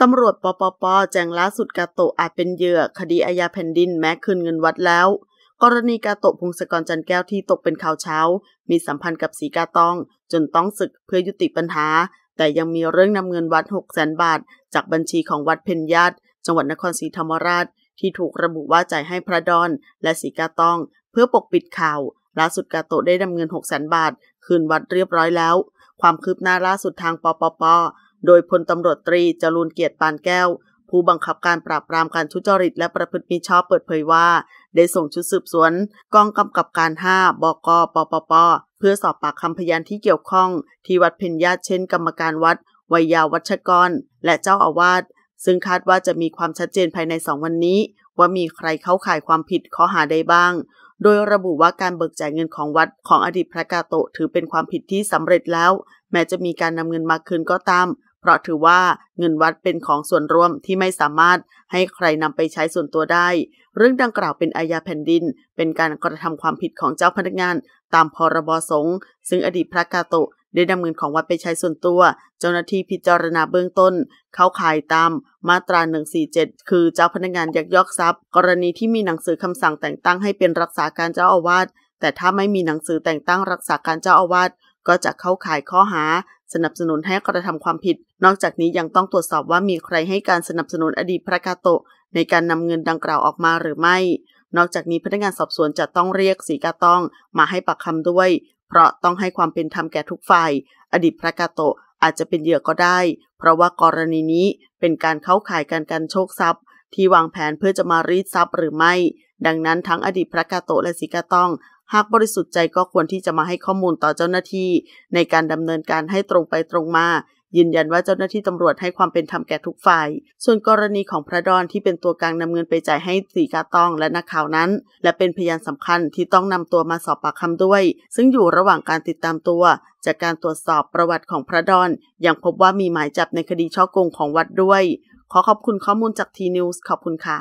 ตำรวจปปปแจ้งล่าสุดกาโตะอาจเป็นเหยื่อ คดีอาญาแผ่นดินแม้คืนเงินวัดแล้ว กรณีกาโตะพงศกรจันแก้วที่ตกเป็นข่าวเช้า มีสัมพันธ์กับสีกาตองจนต้องศึกเพื่อยุติปัญหา แต่ยังมีเรื่องนำเงินวัด6 0 0 0 0 บาทจากบัญชีของวัดเพญญาตจังหวัดนครศรีธรรมราชที่ถูกระบุว่าจ่ายให้พระดอนและสีกาตอง เพื่อปกปิดข่าวล่าสุดกาโตะได้นำเงิน6 0 0 0 0 บาท คืนวัดเรียบร้อยแล้ว ความคืบหน้าล่าสุดทางปปปโดยพลตำรวจตรีจรูนเกียรติปานแก้ว ผู้บังคับการปราบปรามการทุจริตและประพฤติมิชอบเปิดเผยว่า ได้ส่งชุดสืบสวนกองกำกับการ 5 บกปปปเพื่อสอบปากคำพยานที่เกี่ยวข้อง ที่วัดเพ็ญญาติเช่นกรรมการวัดวัยยาวัชกร และเจ้าอาวาสซึ่งคาดว่าจะมีความชัดเจนภายในสองวันนี้ ว่ามีใครเข้าข่ายความผิดข้อหาใดบ้าง โดยระบุว่าการเบิกจ่ายเงินของวัด ของอดีตพระกาโตถือเป็นความผิดที่สำเร็จแล้ว แม้จะมีการนำเงินมาคืนก็ตามเพราะถือว่าเงินวัดเป็นของส่วนร่วมที่ไม่สามารถให้ใครนำไปใช้ส่วนตัวได้ เรื่องดังกล่าวเป็นอาญาแผ่นดิน เป็นการกระทำความผิดของเจ้าพนักงาน ตามพรบสงฆ์ ซึ่งอดีตพระกาโตะได้นำเงินของวัดไปใช้ส่วนตัว เจ้าหน้าที่พิจารณาเบื้องต้น เข้าข่ายตามมาตรา 147 คือเจ้าพนักงานยักยอกทรัพย์ กรณีที่มีหนังสือคำสั่งแต่งตั้งให้เป็นรักษาการเจ้าอาวาส แต่ถ้าไม่มีหนังสือแต่งตั้งรักษาการเจ้าอาวาสก็จะเข้าข่ายข้อหาสนับสนุนให้กระทำความผิด นอกจากนี้ยังต้องตรวจสอบว่ามีใครให้การสนับสนุนอดีตพระกาโตะในการนำเงินดังกล่าวออกมาหรือไม่ นอกจากนี้พนักงานสอบสวนจะต้องเรียกสีกาต้องมาให้ปากคำด้วย เพราะต้องให้ความเป็นธรรมแก่ทุกฝ่าย อดีตพระกาโตะอาจจะเป็นเหยื่อก็ได้ เพราะว่ากรณีนี้เป็นการเข้าข่ายการกันโชคทรัพย์ที่วางแผนเพื่อจะมารีดทรัพย์หรือไม่ ดังนั้น ทั้งอดีตพระกาโตะและสีกาต้องหากบริสุทธิ์ใจก็ควรที่จะมาให้ข้อมูลต่อเจ้าหน้าที่ในการดำเนินการให้ตรงไปตรงมายืนยันว่าเจ้าหน้าที่ตำรวจให้ความเป็นธรรมแก่ทุกฝ่าย ส่วนกรณีของพระดอนที่เป็นตัวกลางนำเงินไปจ่ายให้สีกาตองและนักข่าวนั้น และเป็นพยานสำคัญที่ต้องนำตัวมาสอบปากคำด้วย ซึ่งอยู่ระหว่างการติดตามตัวจากการตรวจสอบประวัติของพระดอน ยังพบว่ามีหมายจับในคดีช่อโกงของวัดด้วย ขอขอบคุณข้อมูลจากทีนิวส์ขอบคุณค่ะ